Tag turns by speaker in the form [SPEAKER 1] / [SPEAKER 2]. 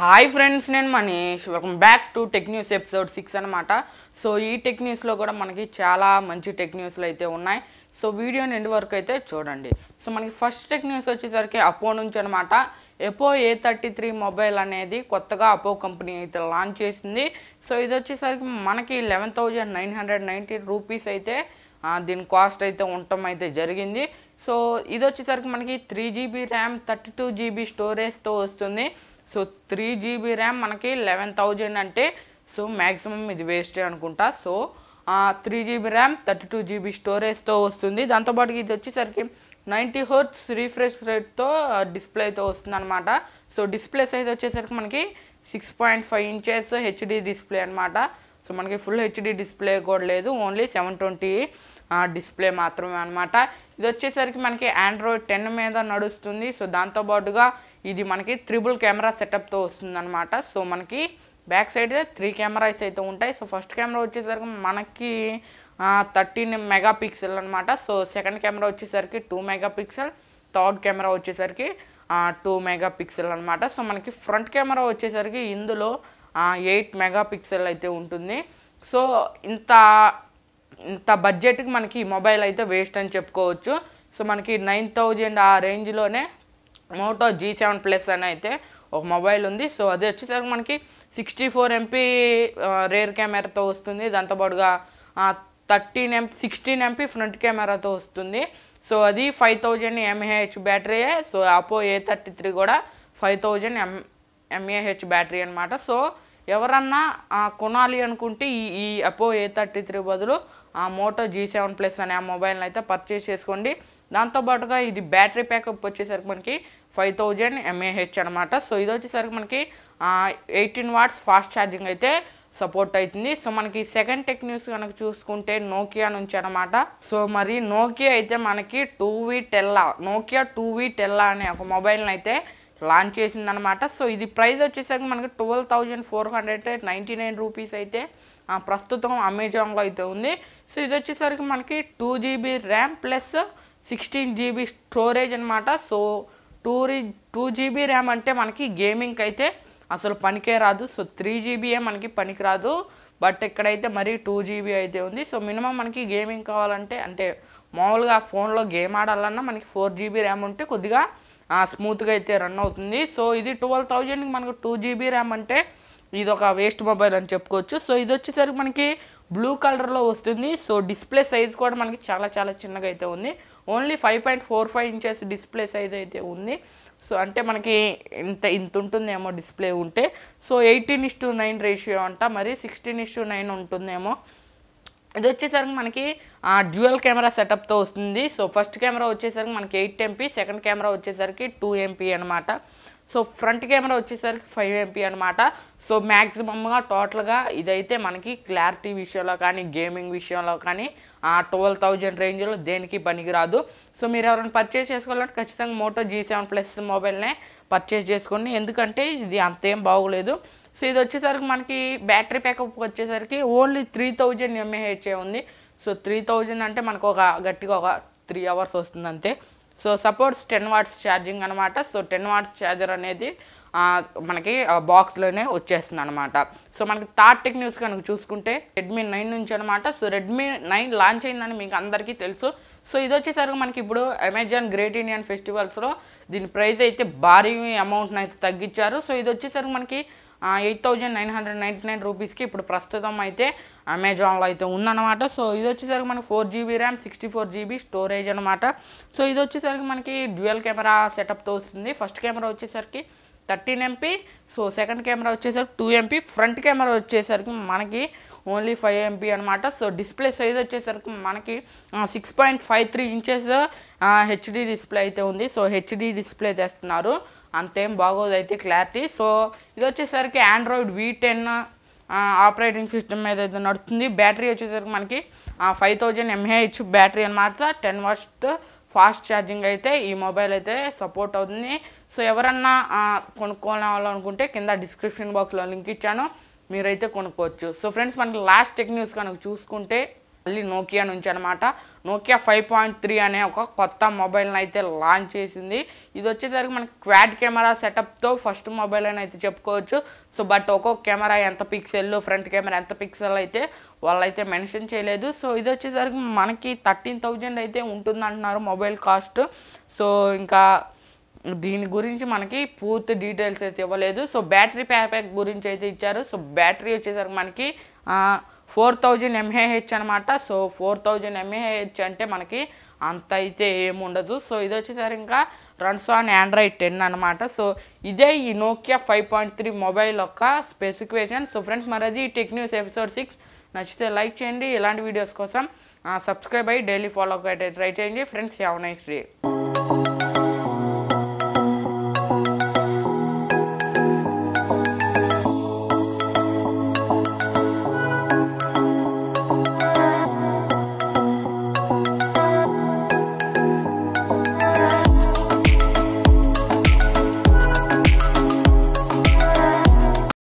[SPEAKER 1] hi friends నేను Manish welcome back to tech news episode six అనమాట so ఈ tech న్యూస్లో కూడా మనకి చాలా మంచి టెక్ న్యూస్లు అయితే ఉన్నాయి సో వీడియో నిండి వరకు అయితే చూడండి సో మనకి ఫస్ట్ టెక్ న్యూస్ వచ్చేసరికి అపో నుంచి అనమాట Oppo A thirty three mobile అనేది కొత్తగా అపో కంపెనీ అయితే లాంచ్ చేసింది సో ఇది వచ్చేసరికి మనకి eleven thousand nine hundred ninety rupees అయితే దీని కాస్ట్ అయితే ఉండటం అయితే జరిగింది సో ఇది వచ్చేసరికి మనకి three GB RAM thirty two GB స్టోరేజ్తో వస్తుంది సో త్రీ జీబీ ర్యామ్ మనకి లెవెన్ థౌజండ్ అంటే సో మ్యాక్సిమం ఇది వేస్ట్ అనుకుంటా so three GB RAM thirty two GB స్టోరేజ్తో వస్తుంది దాంతోపాటు ఇది వచ్చేసరికి నైంటీ హోర్స్ రీఫ్రెష్ రేట్తో డిస్ప్లేతో వస్తుంది అనమాట సో డిస్ప్లే సైజ్ వచ్చేసరికి మనకి six point five inches HD display అనమాట సో మనకి ఫుల్ హెచ్డి డిస్ప్లే కూడా లేదు ఓన్లీ సెవెన్ ట్వంటీ డిస్ప్లే మాత్రమే అనమాట ఇది వచ్చేసరికి మనకి ఆండ్రాయిడ్ టెన్ మీద నడుస్తుంది సో దాంతోపాటుగా ఇది మనకి త్రిబుల్ కెమెరా సెటప్తో వస్తుందన్నమాట సో మనకి బ్యాక్ సైడ్ త్రీ కెమెరాస్ అయితే ఉంటాయి సో ఫస్ట్ కెమెరా వచ్చేసరికి మనకి థర్టీన్ మెగా పిక్సెల్ అనమాట సో సెకండ్ కెమెరా వచ్చేసరికి two megapixel third camera వచ్చేసరికి టూ మెగా పిక్సెల్ అనమాట సో మనకి ఫ్రంట్ కెమెరా వచ్చేసరికి ఇందులో ఎయిట్ మెగా పిక్సెల్ అయితే ఉంటుంది సో ఇంత ఇంత బడ్జెట్కి మనకి ఈ మొబైల్ అయితే వేస్ట్ అని చెప్పుకోవచ్చు సో మనకి నైన్ థౌజండ్ ఆ రేంజ్లోనే మోటో జీ సెవెన్ ప్లస్ అని అయితే ఒక మొబైల్ ఉంది సో అది వచ్చేసరికి మనకి సిక్స్టీ ఫోర్ ఎంపీ రేర్ కెమెరాతో వస్తుంది దాంతోపాటుగా thirteen MP sixteen MP front కెమెరాతో వస్తుంది సో అది ఫైవ్ థౌజండ్ ఎంహెహెచ్ బ్యాటరీయే so Oppo A thirty three కూడా five thousand M mAh battery అనమాట సో ఎవరన్నా కొనాలి అనుకుంటే ఈ ఈ అపో ఏ థర్టీ త్రీ బదులు ఆ మోటో జీ సెవెన్ ప్లస్ అనే ఆ మొబైల్ని అయితే పర్చేస్ చేసుకోండి దాంతోపాటుగా ఇది బ్యాటరీ ప్యాకప్ వచ్చేసరికి మనకి ఫైవ్ థౌజండ్ ఎంఏహెచ్ అనమాట సో ఇది వచ్చేసరికి మనకి ఎయిటీన్ వాట్స్ ఫాస్ట్ ఛార్జింగ్ అయితే సపోర్ట్ అవుతుంది సో మనకి సెకండ్ టెక్ న్యూస్ కనుక చూసుకుంటే నోకియా నుంచి అనమాట సో మరి నోకియా అయితే మనకి two V Tella Nokia two V Tella అనే ఒక మొబైల్ని అయితే లాంచ్ చేసిందనమాట సో ఇది ప్రైస్ వచ్చేసరికి మనకి twelve thousand four hundred ninety nine rupees అయితే ప్రస్తుతం అమెజాన్లో అయితే ఉంది సో ఇది వచ్చేసరికి మనకి two GB RAM plus sixteen GB storage అనమాట so two two GB RAM అంటే మనకి గేమింగ్కి అయితే అసలు పనికే రాదు సో త్రీ జీబీయే మనకి పనికి రాదు బట్ ఇక్కడైతే మరీ టూ జీబీ అయితే ఉంది సో మినిమం మనకి గేమింగ్ కావాలంటే అంటే మామూలుగా ఫోన్లో గేమ్ ఆడాలన్నా మనకి ఫోర్ జీబీ ర్యామ్ ఉంటే కొద్దిగా స్మూత్గా అయితే రన్ అవుతుంది సో ఇది ట్వెల్వ్ థౌజండ్కి మనకు టూ జీబీ ర్యామ్ అంటే ఇది ఒక వేస్ట్ మొబైల్ అని చెప్పుకోవచ్చు సో ఇది వచ్చేసరికి మనకి బ్లూ కలర్లో వస్తుంది సో డిస్ప్లే సైజ్ కూడా మనకి చాలా చాలా చిన్నగా అయితే ఉంది only five point four five inches display size అయితే ఉంది సో అంటే మనకి ఇంత ఇంత ఉంటుందేమో డిస్ప్లే ఉంటే so eighteen is to nine ratio అంట మరి సిక్స్టీన్ ఇస్ టు నైన్ ఉంటుందేమో ఇది వచ్చేసరికి మనకి డ్యూయల్ కెమెరా సెటప్తో వస్తుంది సో ఫస్ట్ కెమెరా వచ్చేసరికి మనకి ఎయిట్ ఎంపీ సెకండ్ కెమెరా వచ్చేసరికి టూ ఎంపీ అనమాట సో ఫ్రంట్ కెమెరా వచ్చేసరికి ఫైవ్ ఎంపీ అనమాట సో మ్యాక్సిమమ్గా టోటల్గా ఇదైతే మనకి క్లారిటీ విషయంలో కానీ గేమింగ్ విషయంలో కానీ ట్వెల్వ్ థౌజండ్ రేంజ్లో దేనికి పనికిరాదు సో మీరు ఎవరైనా పర్చేస్ చేసుకోవాలంటే ఖచ్చితంగా మోటో జీ సెవెన్ ప్లస్ మొబైల్నే పర్చేస్ చేసుకోండి ఎందుకంటే ఇది అంతేం బాగోలేదు సో ఇది వచ్చేసరికి మనకి బ్యాటరీ బ్యాకప్ వచ్చేసరికి ఓన్లీ త్రీ థౌజండ్ ఎంఏహెచ్ఏ ఉంది సో త్రీ థౌజండ్ అంటే మనకు ఒక గట్టిగా ఒక త్రీ అవర్స్ వస్తుంది అంతే so supports ten watts charging అనమాట సో టెన్ వాట్స్ ఛార్జర్ అనేది మనకి బాక్స్లోనే వచ్చేస్తుంది అనమాట సో మనకి థర్డ్ టెక్ న్యూస్ కనుక చూసుకుంటే రెడ్మీ నైన్ నుంచి అనమాట సో రెడ్మీ నైన్ లాంచ్ అయిందని మీకు అందరికీ తెలుసు సో ఇది వచ్చేసరికి మనకి ఇప్పుడు అమెజాన్ గ్రేట్ ఇండియన్ ఫెస్టివల్స్లో దీని ప్రైస్ అయితే భారీ అమౌంట్ని అయితే తగ్గించారు సో ఇది వచ్చేసరికి మనకి eight thousand nine hundred ninety nine రూపీస్కి ఇప్పుడు ప్రస్తుతం అయితే అమెజాన్లో అయితే ఉందన్నమాట సో ఇది వచ్చేసరికి మనకి four GB RAM sixty four GB storage అనమాట సో ఇది వచ్చేసరికి మనకి డ్యూయల్ కెమెరా సెటప్తో వస్తుంది ఫస్ట్ కెమెరా వచ్చేసరికి thirteen MP so second camera వచ్చేసరికి టూ ఎంపీ ఫ్రంట్ కెమెరా వచ్చేసరికి మనకి ఓన్లీ ఫైవ్ ఎంపీ అనమాట సో డిస్ప్లే సైజ్ వచ్చేసరికి మనకి six point five three inches HD display అయితే ఉంది సో హెచ్డి డిస్ప్లే చేస్తున్నారు అంతేం బాగోదు అయితే క్లారిటీ సో ఇది వచ్చేసరికి Android V ten operating system మీద అయితే నడుస్తుంది బ్యాటరీ వచ్చేసరికి మనకి ఫైవ్ థౌజండ్ ఎంహెచ్ బ్యాటరీ అనమాట టెన్ వర్స్ట్ ఫాస్ట్ ఛార్జింగ్ అయితే ఈ మొబైల్ అయితే సపోర్ట్ అవుతుంది సో ఎవరన్నా కొనుక్కోవాలనుకుంటే కింద డిస్క్రిప్షన్ బాక్స్లో లింక్ ఇచ్చాను మీరైతే కొనుక్కోవచ్చు సో ఫ్రెండ్స్ మనకి లాస్ట్ టెక్ న్యూస్ కనుక చూసుకుంటే మళ్ళీ నోకియా నుంచి అనమాట నోకియా ఫైవ్ పాయింట్ త్రీ అనే ఒక కొత్త మొబైల్ని అయితే లాంచ్ చేసింది ఇది వచ్చేసరికి మనకి క్వాడ్ కెమెరా సెటప్తో ఫస్ట్ మొబైల్ అని అయితే చెప్పుకోవచ్చు సో బట్ ఒక్కొక్క కెమెరా ఎంత పిక్సెల్ ఫ్రంట్ కెమెరా ఎంత పిక్సెల్ అయితే వాళ్ళైతే మెన్షన్ చేయలేదు సో ఇది వచ్చేసరికి మనకి థర్టీన్ థౌజండ్ అయితే ఉంటుందంటున్నారు మొబైల్ కాస్ట్ సో ఇంకా దీని గురించి మనకి పూర్తి డీటెయిల్స్ అయితే ఇవ్వలేదు సో బ్యాటరీ ప్యాక్ గురించి అయితే ఇచ్చారు సో బ్యాటరీ వచ్చేసరికి మనకి ఫోర్ థౌజండ్ ఎంఏహెచ్ అనమాట సో ఫోర్ థౌజండ్ ఎంఏహెచ్ అంటే మనకి అంత అయితే ఏముండదు సో ఇది వచ్చేసరి ఇంకా రన్స్ ఆన్ ఆండ్రాయిడ్ టెన్ అనమాట సో ఇదే ఈ Nokia five point three mobile యొక్క స్పెసిఫికేషన్ సో ఫ్రెండ్స్ మరది టెక్ న్యూస్ ఎపిసోడ్ సిక్స్ నచ్చితే లైక్ చేయండి ఇలాంటి వీడియోస్ కోసం సబ్స్క్రైబ్ అయ్యి డైలీ ఫాలో అయ్యేటట్టు ట్రై చేయండి ఫ్రెండ్స్ హ్యావ్ నైస్ డే